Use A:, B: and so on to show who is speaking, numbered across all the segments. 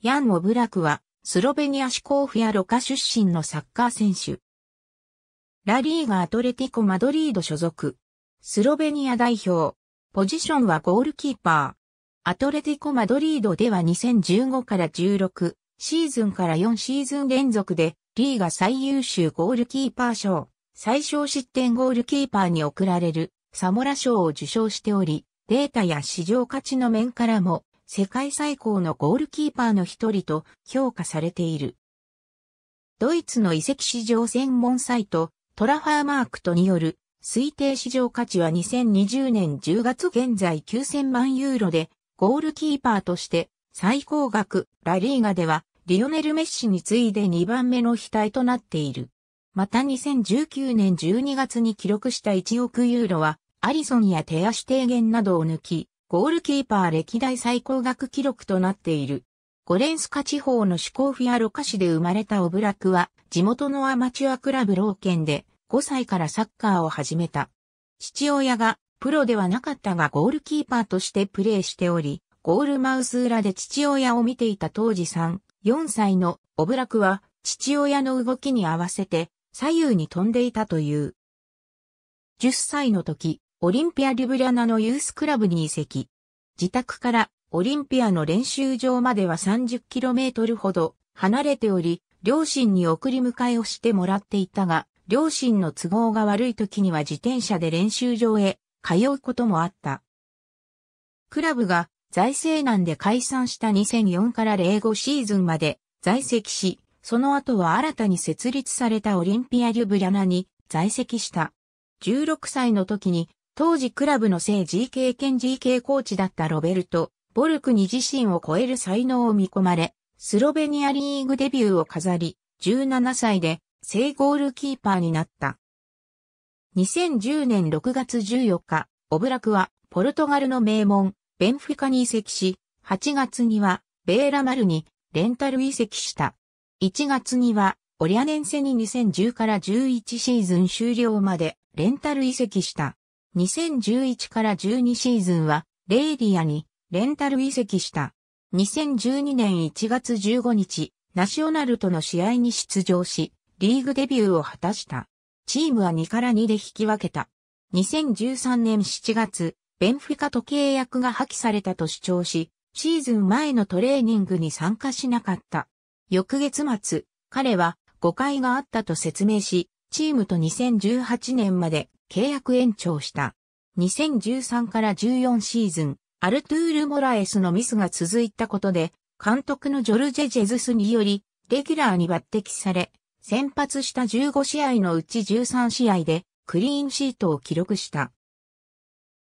A: ヤン・オブラクは、スロベニアシコーフやロカ出身のサッカー選手。ラリーガ・アトレティコ・マドリード所属。スロベニア代表。ポジションはゴールキーパー。アトレティコ・マドリードでは2015から16シーズンから4シーズン連続でリーガ最優秀ゴールキーパー賞、最小失点ゴールキーパーに贈られるサモラ賞を受賞しており、データや市場価値の面からも世界最高のゴールキーパーの一人と評価されている。ドイツの遺跡市場専門サイト、トラファーマークトによる推定市場価値は2020年10月現在9000万ユーロで、ゴールキーパーとして最高額ラリーガではリオネル・メッシに次いで2番目の額となっている。また2019年12月に記録した1億ユーロはアリソンや手足低減などを抜き、ゴールキーパー歴代最高額記録となっている。ゴレンスカ地方のシュコーフィアロカ市で生まれたオブラクは、地元のアマチュアクラブローケンで、5歳からサッカーを始めた。父親が、プロではなかったがゴールキーパーとしてプレーしており、ゴールマウス裏で父親を見ていた当時3、4歳のオブラクは、父親の動きに合わせて、左右に飛んでいたという。10歳の時、オリンピア・リュブリャナのユースクラブに移籍。自宅からオリンピアの練習場までは 30km ほど離れており、両親に送り迎えをしてもらっていたが、両親の都合が悪い時には自転車で練習場へ通うこともあった。クラブが財政難で解散した2004から05シーズンまで在籍し、その後は新たに設立されたオリンピア・リュブリャナに在籍した。16歳の時に当時クラブの聖 GK 兼 GK コーチだったロベルト・ボルクに自身を超える才能を見込まれ、スロベニアリーグデビューを飾り、17歳で正ゴールキーパーになった。2010年6月14日、オブラクはポルトガルの名門、ベンフィカに移籍し、8月にはベーラマルにレンタル移籍した。1月にはオリアネンセに2010から11シーズン終了までレンタル移籍した。2011から12シーズンは、レイディアにレンタル移籍した。2012年1月15日、ナショナルとの試合に出場し、リーグデビューを果たした。チームは2から2で引き分けた。2013年7月、ベンフィカと契約が破棄されたと主張し、シーズン前のトレーニングに参加しなかった。翌月末、彼は誤解があったと説明し、チームと2018年まで契約延長した。2013から14シーズン、アルトゥール・モラエスのミスが続いたことで、監督のジョルジェ・ジェズスにより、レギュラーに抜擢され、先発した15試合のうち13試合で、クリーンシートを記録した。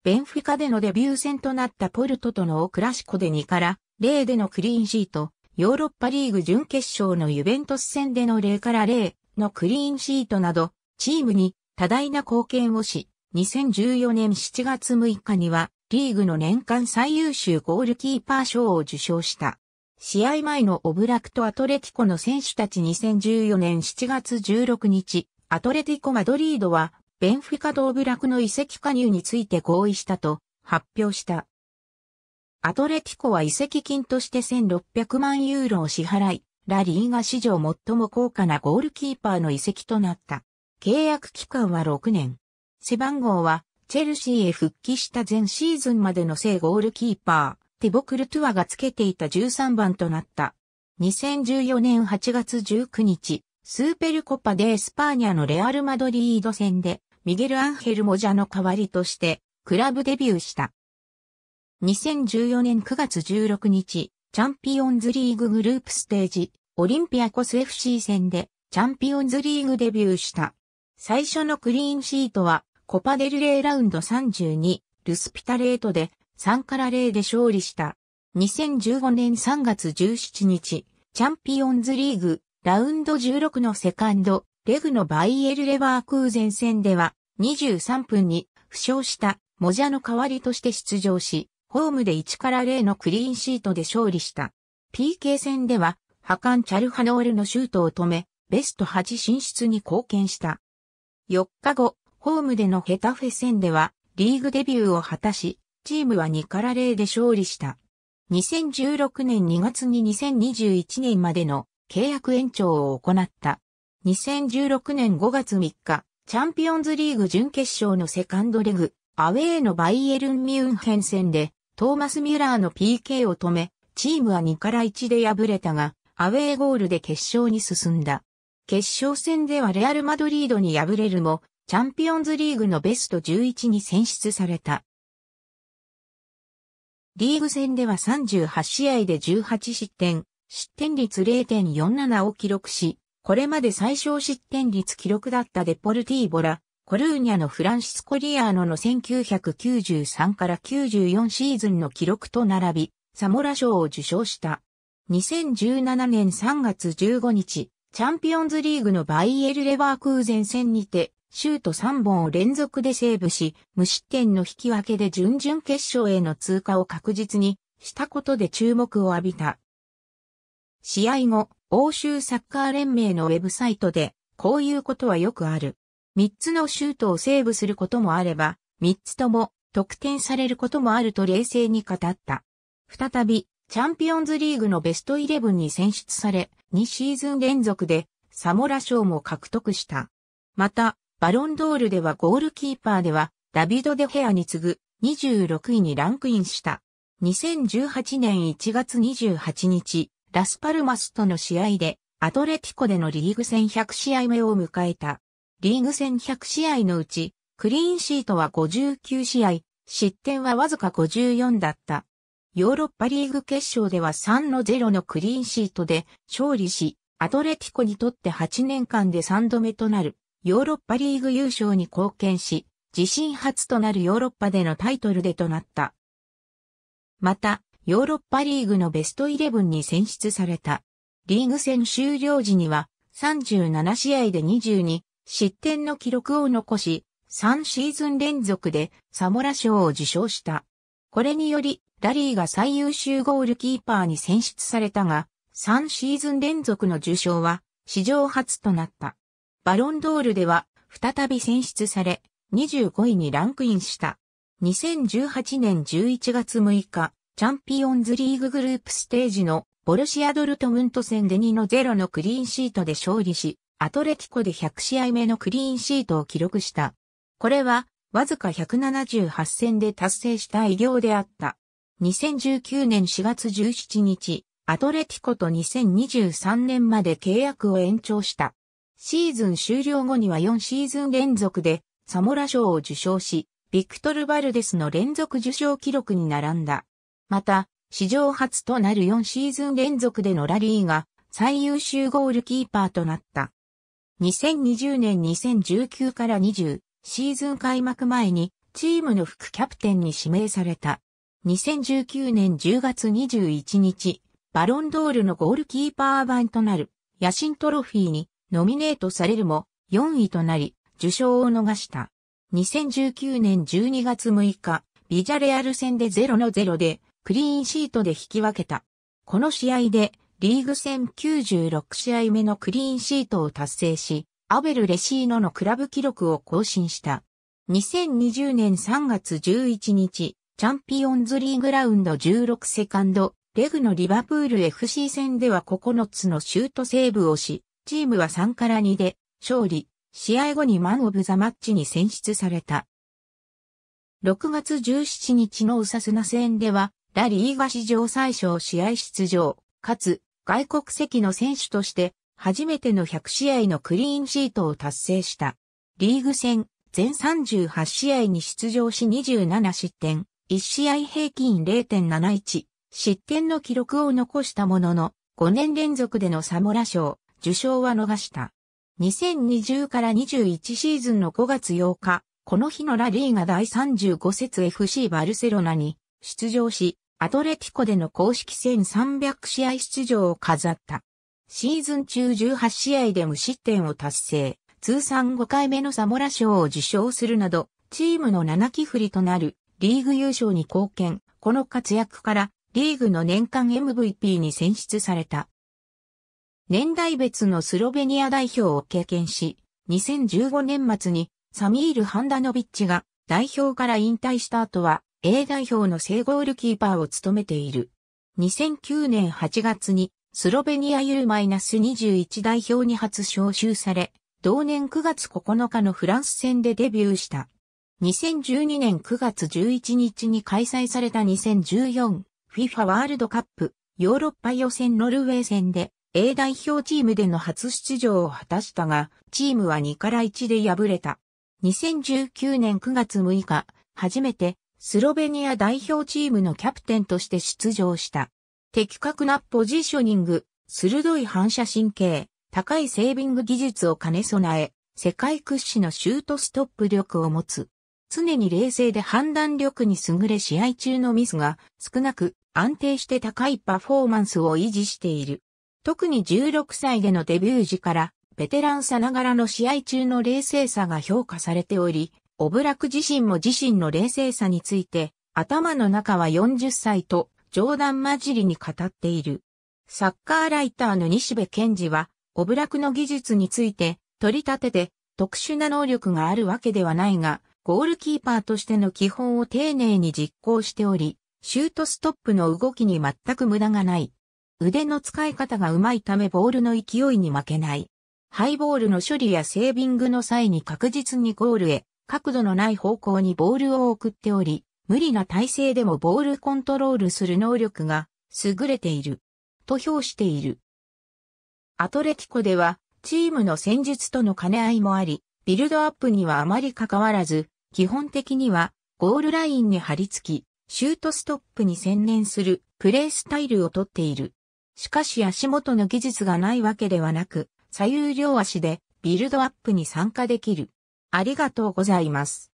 A: ベンフィカでのデビュー戦となったポルトとのクラシコで2から0でのクリーンシート、ヨーロッパリーグ準決勝のユベントス戦での0から0のクリーンシートなど、チームに多大な貢献をし、2014年7月6日には、リーグの年間最優秀ゴールキーパー賞を受賞した。試合前のオブラクとアトレティコの選手たち2014年7月16日、アトレティコ・マドリードは、ベンフィカとオブラクの移籍加入について合意したと発表した。アトレティコは移籍金として1600万ユーロを支払い、ラリーが史上最も高価なゴールキーパーの移籍となった。契約期間は6年。背番号は、チェルシーへ復帰した前シーズンまでの正ゴールキーパー、ティボクルトゥアがつけていた13番となった。2014年8月19日、スーペルコパデエスパーニャのレアル・マドリード戦で、ミゲル・アンヘル・モジャの代わりとして、クラブデビューした。2014年9月16日、チャンピオンズリーググループステージ、オリンピアコス FC 戦で、チャンピオンズリーグデビューした。最初のクリーンシートは、コパデルレイラウンド32、ルスピタレートで3から0で勝利した。2015年3月17日、チャンピオンズリーグ、ラウンド16のセカンド、レグのバイエル・レバー空前戦では、23分に負傷したモジャの代わりとして出場し、ホームで1から0のクリーンシートで勝利した。PK 戦では、ハカン・チャルハノールのシュートを止め、ベスト8進出に貢献した。4日後、ホームでのヘタフェ戦では、リーグデビューを果たし、チームは2から0で勝利した。2016年2月に2021年までの契約延長を行った。2016年5月3日、チャンピオンズリーグ準決勝のセカンドレグ、アウェーのバイエルン・ミュンヘン戦で、トーマス・ミュラーの PK を止め、チームは2から1で敗れたが、アウェーゴールで決勝に進んだ。決勝戦ではレアル・マドリードに敗れるも、チャンピオンズリーグのベスト11に選出された。リーグ戦では38試合で18失点、失点率0.47を記録し、これまで最小失点率記録だったデポルティーボラ、コルーニャのフランシスコ・リアーノの1993から94シーズンの記録と並び、サモラ賞を受賞した。2017年3月15日、チャンピオンズリーグのバイエル・レバークーゼン戦にて、シュート3本を連続でセーブし、無失点の引き分けで準々決勝への通過を確実にしたことで注目を浴びた。試合後、欧州サッカー連盟のウェブサイトで、こういうことはよくある。3つのシュートをセーブすることもあれば、3つとも得点されることもあると冷静に語った。再び、チャンピオンズリーグのベストイレブンに選出され、2シーズン連続でサモラ賞も獲得した。また、バロンドールではゴールキーパーではダビド・デヘアに次ぐ26位にランクインした。2018年1月28日、ラスパルマスとの試合でアトレティコでのリーグ戦100試合目を迎えた。リーグ戦100試合のうち、クリーンシートは59試合、失点はわずか54だった。ヨーロッパリーグ決勝では3の0のクリーンシートで勝利し、アトレティコにとって8年間で3度目となるヨーロッパリーグ優勝に貢献し、自身初となるヨーロッパでのタイトルでとなった。また、ヨーロッパリーグのベストイレブンに選出された。リーグ戦終了時には37試合で22失点の記録を残し、3シーズン連続でサモラ賞を受賞した。これにより、ラリーが最優秀ゴールキーパーに選出されたが、3シーズン連続の受賞は史上初となった。バロンドールでは再び選出され、25位にランクインした。2018年11月6日、チャンピオンズリーググループステージのボルシアドルトムント戦で2の0のクリーンシートで勝利し、アトレティコで100試合目のクリーンシートを記録した。これはわずか178戦で達成した偉業であった。2019年4月17日、アトレティコと2023年まで契約を延長した。シーズン終了後には4シーズン連続でサモラ賞を受賞し、ビクトル・バルデスの連続受賞記録に並んだ。また、史上初となる4シーズン連続でのラリーが最優秀ゴールキーパーとなった。2020年2019から20、シーズン開幕前にチームの副キャプテンに指名された。2019年10月21日、バロンドールのゴールキーパー版となる野心トロフィーにノミネートされるも4位となり受賞を逃した。2019年12月6日、ビジャレアル戦で0の0でクリーンシートで引き分けた。この試合でリーグ戦96試合目のクリーンシートを達成し、アベル・レシーノのクラブ記録を更新した。2020年3月11日、チャンピオンズリーグラウンド16セカンド、レグのリバプール FC 戦では9つのシュートセーブをし、チームは3から2で勝利、試合後にマンオブザマッチに選出された。6月17日のウサスナ戦では、ラリーガ史上最小試合出場、かつ、外国籍の選手として、初めての100試合のクリーンシートを達成した。リーグ戦、全38試合に出場し27失点、1試合平均0.71、失点の記録を残したものの、5年連続でのサモラ賞、受賞は逃した。2020から21シーズンの5月8日、この日のラリーが第35節 FC バルセロナに出場し、アトレティコでの公式戦300試合出場を飾った。シーズン中18試合で無失点を達成、通算5回目のサモラ賞を受賞するなど、チームの7期振りとなるリーグ優勝に貢献、この活躍からリーグの年間 MVP に選出された。年代別のスロベニア代表を経験し、2015年末にサミール・ハンダノビッチが代表から引退した後は A 代表の正ゴールキーパーを務めている。2009年8月にスロベニアユマイナス2 1代表に初招集され、同年9月9日のフランス戦でデビューした。2012年9月11日に開催された 2014FIFA ワールドカップヨーロッパ予選ノルウェー戦で A 代表チームでの初出場を果たしたが、チームは2から1で敗れた。2019年9月6日、初めてスロベニア代表チームのキャプテンとして出場した。的確なポジショニング、鋭い反射神経、高いセービング技術を兼ね備え、世界屈指のシュートストップ力を持つ。常に冷静で判断力に優れ試合中のミスが少なく安定して高いパフォーマンスを維持している。特に16歳でのデビュー時からベテランさながらの試合中の冷静さが評価されており、オブラク自身も自身の冷静さについて頭の中は40歳と冗談交じりに語っている。サッカーライターの西部健二は、オブラクの技術について取り立てて特殊な能力があるわけではないが、ゴールキーパーとしての基本を丁寧に実行しており、シュートストップの動きに全く無駄がない。腕の使い方がうまいためボールの勢いに負けない。ハイボールの処理やセービングの際に確実にゴールへ、角度のない方向にボールを送っており、無理な体勢でもボールコントロールする能力が優れている。と評している。アトレティコではチームの戦術との兼ね合いもあり、ビルドアップにはあまり関わらず、基本的にはゴールラインに張り付き、シュートストップに専念するプレースタイルをとっている。しかし足元の技術がないわけではなく、左右両足でビルドアップに参加できる。ありがとうございます。